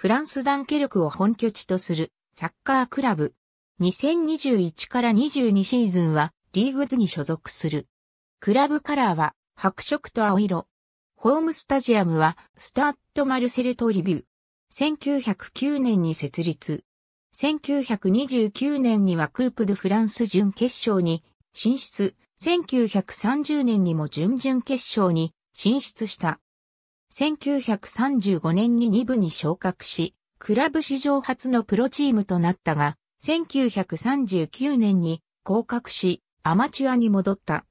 フランスダンケルクを本拠地とするサッカークラブ。2021から22シーズンはリーグ2に所属する。クラブカラーは白色と青色。ホームスタジアムはスタッドマルセルトリビュー。1909年に設立。1929年にはクープ・ド・フランス準決勝に進出。1930年にも準々決勝に進出した。1935年に2部に昇格し、クラブ史上初のプロチームとなったが、1939年に降格し、アマチュアに戻った。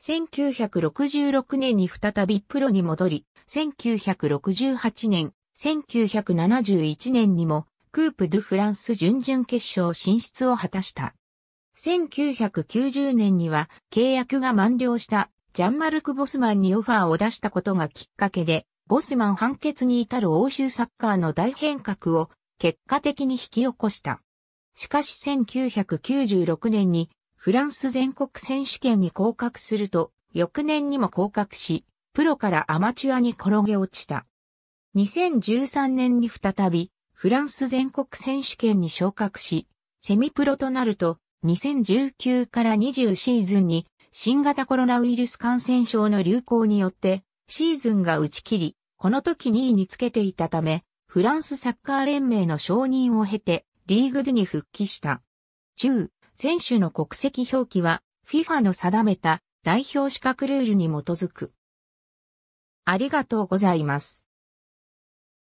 1966年に再びプロに戻り、1968年、1971年にも、クープ・ドゥ・フランス準々決勝進出を果たした。1990年には契約が満了したジャンマルク・ボスマンにオファーを出したことがきっかけで、ボスマン判決に至る欧州サッカーの大変革を結果的に引き起こした。しかし1996年にフランス全国選手権に降格すると、翌年にも降格し、プロからアマチュアに転げ落ちた。2013年に再び、フランス全国選手権に昇格し、セミプロとなると、2019から20シーズンに新型コロナウイルス感染症の流行によって、シーズンが打ち切り、この時2位につけていたため、フランスサッカー連盟の承認を経て、リーグ2に復帰した。10選手の国籍表記は、FIFA の定めた代表資格ルールに基づく。ありがとうございます。